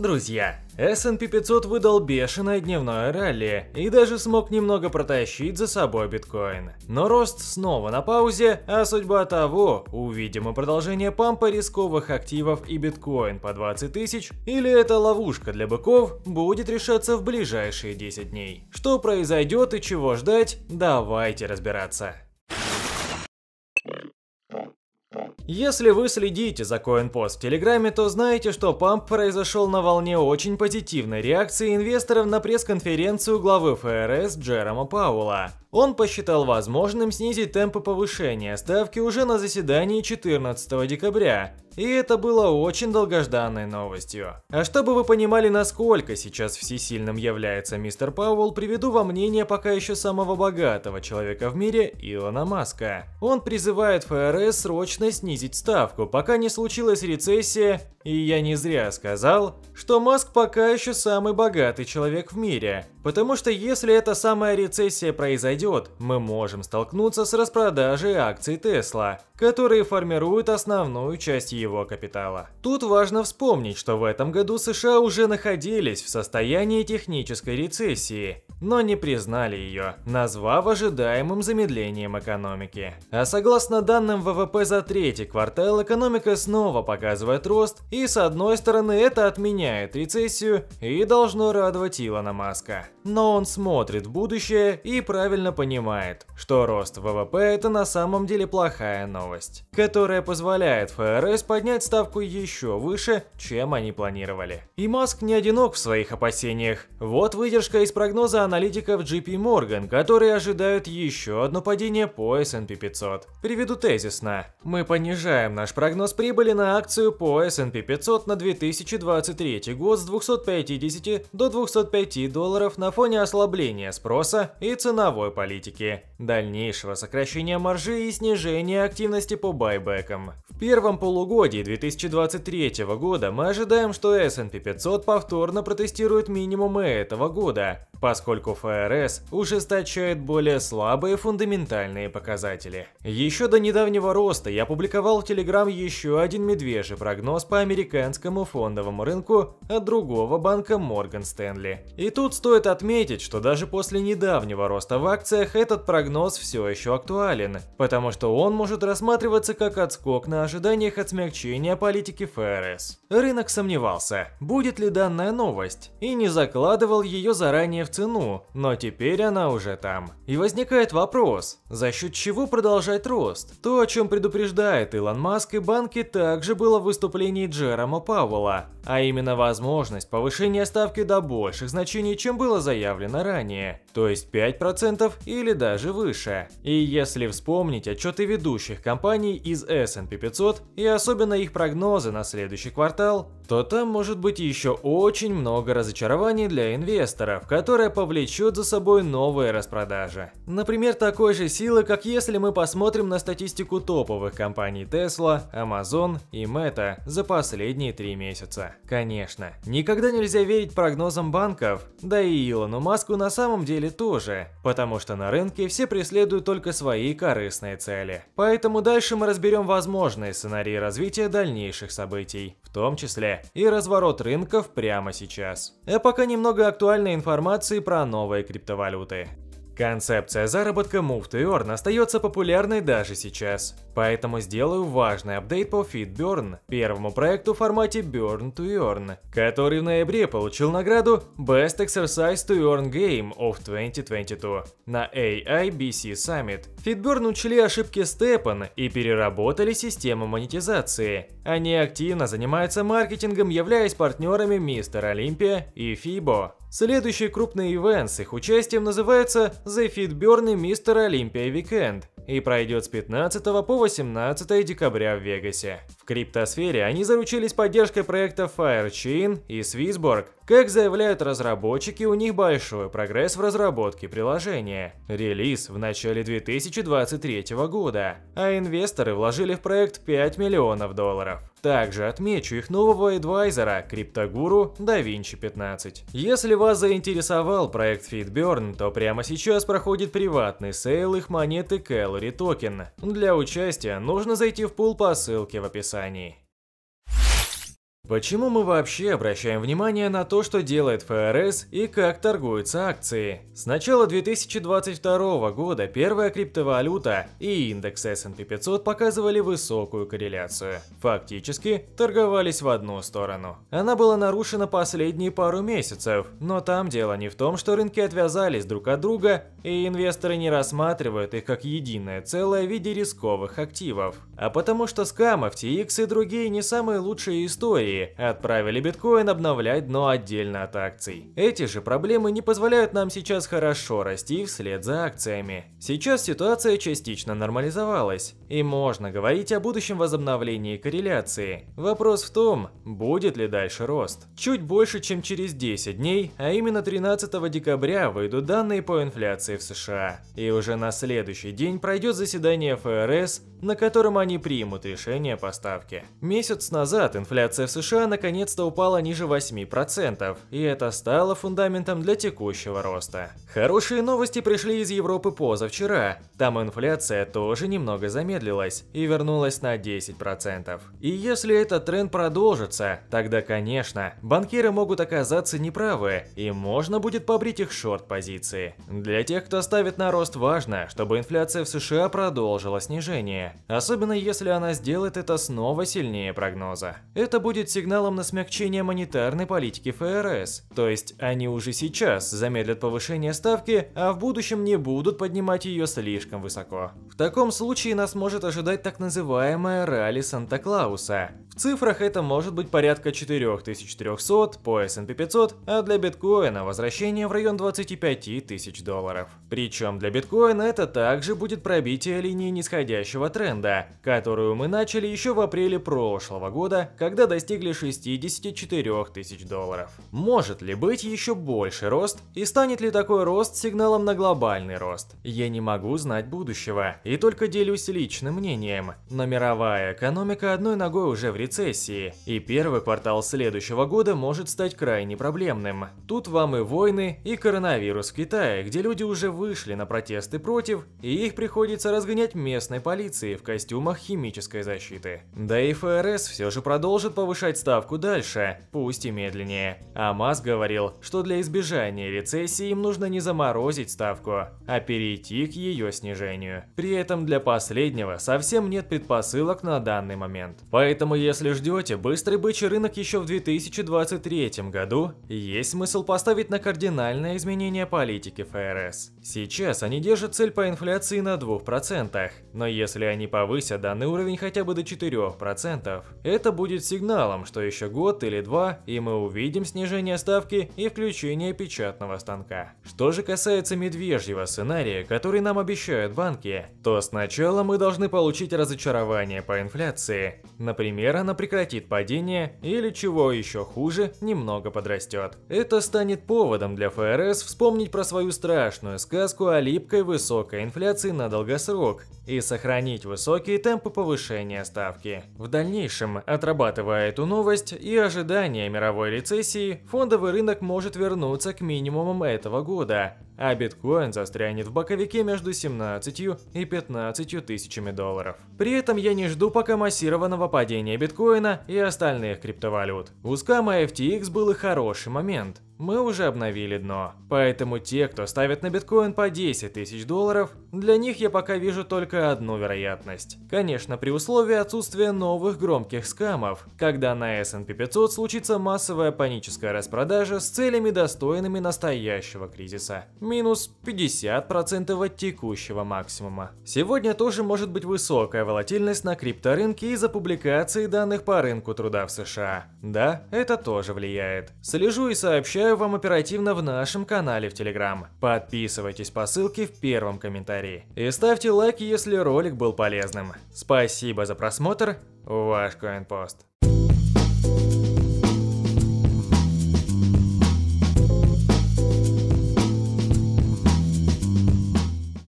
Друзья, S&P 500 выдал бешеное дневное ралли и даже смог немного протащить за собой биткоин. Но рост снова на паузе, а судьба того, увидим и продолжение пампа рисковых активов и биткоин по 20 тысяч, или это ловушка для быков, будет решаться в ближайшие 10 дней. Что произойдет и чего ждать, давайте разбираться. Если вы следите за CoinPost в Телеграме, то знаете, что памп произошел на волне очень позитивной реакции инвесторов на пресс-конференцию главы ФРС Джерома Паула. Он посчитал возможным снизить темпы повышения ставки уже на заседании 14 декабря, и это было очень долгожданной новостью. А чтобы вы понимали, насколько сейчас всесильным является мистер Пауэлл, приведу вам мнение пока еще самого богатого человека в мире Илона Маска. Он призывает ФРС срочно снизить ставку, пока не случилась рецессия и я не зря сказал, что Маск пока еще самый богатый человек в мире, потому что если эта самая рецессия произойдет, мы можем столкнуться с распродажей акций Тесла, которые формируют основную часть его капитала. Тут важно вспомнить, что в этом году США уже находились в состоянии технической рецессии, но не признали ее, назвав ожидаемым замедлением экономики. А согласно данным ВВП за третий квартал, экономика снова показывает рост, и с одной стороны это отменяет рецессию и должно радовать Илона Маска. Но он смотрит в будущее и правильно понимает, что рост ВВП это на самом деле плохая новость, которая позволяет ФРС поднять ставку еще выше, чем они планировали. И Маск не одинок в своих опасениях. Вот выдержка из прогноза аналитиков JP Morgan, которые ожидают еще одно падение по S&P 500. Приведу тезисно. Мы понижаем наш прогноз прибыли на акцию по S&P 500 на 2023 год с 250 до 205 долларов на фоне ослабления спроса и ценовой политики, дальнейшего сокращения маржи и снижения активности по байбекам. В первом полугодии 2023 года мы ожидаем, что S&P 500 повторно протестирует минимумы этого года, поскольку поскольку ФРС ужесточает более слабые фундаментальные показатели. Еще до недавнего роста я публиковал в Телеграм еще один медвежий прогноз по американскому фондовому рынку от другого банка Морган Стэнли. И тут стоит отметить, что даже после недавнего роста в акциях этот прогноз все еще актуален, потому что он может рассматриваться как отскок на ожиданиях от смягчения политики ФРС. Рынок сомневался, будет ли данная новость, и не закладывал ее заранее в цену, но теперь она уже там. И возникает вопрос, за счет чего продолжать рост? То, о чем предупреждает Илон Маск и банки, также было в выступлении Джерома Пауэлла, а именно возможность повышения ставки до больших значений, чем было заявлено ранее, то есть 5% или даже выше. И если вспомнить отчеты ведущих компаний из S&P 500 и особенно их прогнозы на следующий квартал, то там может быть еще очень много разочарований для инвесторов, которое повлечет за собой новые распродажи. Например, такой же силы, как если мы посмотрим на статистику топовых компаний Tesla, Amazon и Meta за последние три месяца. Конечно, никогда нельзя верить прогнозам банков, да и Илону Маску на самом деле тоже, потому что на рынке все преследуют только свои корыстные цели. Поэтому дальше мы разберем возможные сценарии развития дальнейших событий, в том числе и разворот рынков прямо сейчас. А пока немного актуальной информации про новые криптовалюты. Концепция заработка Move to Earn остается популярной даже сейчас. Поэтому сделаю важный апдейт по FitBurn, первому проекту в формате Burn to Earn, который в ноябре получил награду Best Exercise to Earn Game of 2022 на AIBC Summit. FitBurn учли ошибки Степан и переработали систему монетизации. Они активно занимаются маркетингом, являясь партнерами Мистер Олимпия и FIBO. Следующий крупный ивент с их участием называется The Fit Burn Mr. Olympia Weekend и пройдет с 15 по 18 декабря в Вегасе. В криптосфере они заручились поддержкой проекта FireChain и Swissborg. Как заявляют разработчики, у них большой прогресс в разработке приложения. Релиз в начале 2023 года, а инвесторы вложили в проект 5 миллионов долларов. Также отмечу их нового адвайзера криптогуру DaVinci 15. Если вас заинтересовал проект FitBurn, то прямо сейчас проходит приватный сейл их монеты Calorie Token. Для участия нужно зайти в пул по ссылке в описании. Почему мы вообще обращаем внимание на то, что делает ФРС и как торгуются акции? С начала 2022 года первая криптовалюта и индекс S&P 500 показывали высокую корреляцию. Фактически торговались в одну сторону. Она была нарушена последние пару месяцев, но там дело не в том, что рынки отвязались друг от друга и инвесторы не рассматривают их как единое целое в виде рисковых активов, а потому что скам, FTX и другие не самые лучшие истории, России, отправили биткоин обновлять дно отдельно от акций. Эти же проблемы не позволяют нам сейчас хорошо расти вслед за акциями. Сейчас ситуация частично нормализовалась, и можно говорить о будущем возобновлении корреляции. Вопрос в том, будет ли дальше рост. Чуть больше, чем через 10 дней, а именно 13 декабря выйдут данные по инфляции в США. И уже на следующий день пройдет заседание ФРС, на котором они примут решение по ставке. Месяц назад инфляция в США США наконец-то упала ниже 8%, и это стало фундаментом для текущего роста. Хорошие новости пришли из Европы позавчера. Там инфляция тоже немного замедлилась и вернулась на 10%. И если этот тренд продолжится, тогда, конечно, банкиры могут оказаться неправы, и можно будет побрить их шорт-позиции. Для тех, кто ставит на рост, важно, чтобы инфляция в США продолжила снижение, особенно если она сделает это снова сильнее прогноза. Это будет всегда сигналом на смягчение монетарной политики ФРС. То есть они уже сейчас замедлят повышение ставки, а в будущем не будут поднимать ее слишком высоко. В таком случае нас может ожидать так называемая ралли Санта-Клауса цифрах это может быть порядка 4300 по S&P 500, а для биткоина возвращение в район 25 тысяч долларов. Причем для биткоина это также будет пробитие линии нисходящего тренда, которую мы начали еще в апреле прошлого года, когда достигли 64 тысяч долларов. Может ли быть еще больше рост и станет ли такой рост сигналом на глобальный рост? Я не могу знать будущего и только делюсь личным мнением, но мировая экономика одной ногой уже в рецессии рецессии, и первый квартал следующего года может стать крайне проблемным. Тут вам и войны, и коронавирус в Китае, где люди уже вышли на протесты против, и их приходится разгонять местной полиции в костюмах химической защиты. Да и ФРС все же продолжит повышать ставку дальше, пусть и медленнее. Амаз говорил, что для избежания рецессии им нужно не заморозить ставку, а перейти к ее снижению. При этом для последнего совсем нет предпосылок на данный момент. Поэтому если если ждете быстрый бычий рынок еще в 2023 году, есть смысл поставить на кардинальное изменение политики ФРС. Сейчас они держат цель по инфляции на 2%, но если они повысят данный уровень хотя бы до 4%, это будет сигналом, что еще год или два, и мы увидим снижение ставки и включение печатного станка. Что же касается медвежьего сценария, который нам обещают банки, то сначала мы должны получить разочарование по инфляции. Например, рано прекратит падение или, чего еще хуже, немного подрастет. Это станет поводом для ФРС вспомнить про свою страшную сказку о липкой высокой инфляции на долгосрок и сохранить высокие темпы повышения ставки. В дальнейшем, отрабатывая эту новость и ожидание мировой рецессии, фондовый рынок может вернуться к минимумам этого года, а биткоин застрянет в боковике между 17 и 15 тысячами долларов. При этом я не жду пока массированного падения биткоина и остальных криптовалют. У скама FTX был и хороший момент мы уже обновили дно. Поэтому те, кто ставит на биткоин по 10 тысяч долларов, для них я пока вижу только одну вероятность. Конечно, при условии отсутствия новых громких скамов, когда на S&P 500 случится массовая паническая распродажа с целями достойными настоящего кризиса. Минус 50% от текущего максимума. Сегодня тоже может быть высокая волатильность на крипторынке из-за публикации данных по рынку труда в США. Да, это тоже влияет. Слежу и сообщаю предлагаю вам оперативно в нашем канале в Телеграм. Подписывайтесь по ссылке в первом комментарии. И ставьте лайк, если ролик был полезным. Спасибо за просмотр. Ваш CoinPost.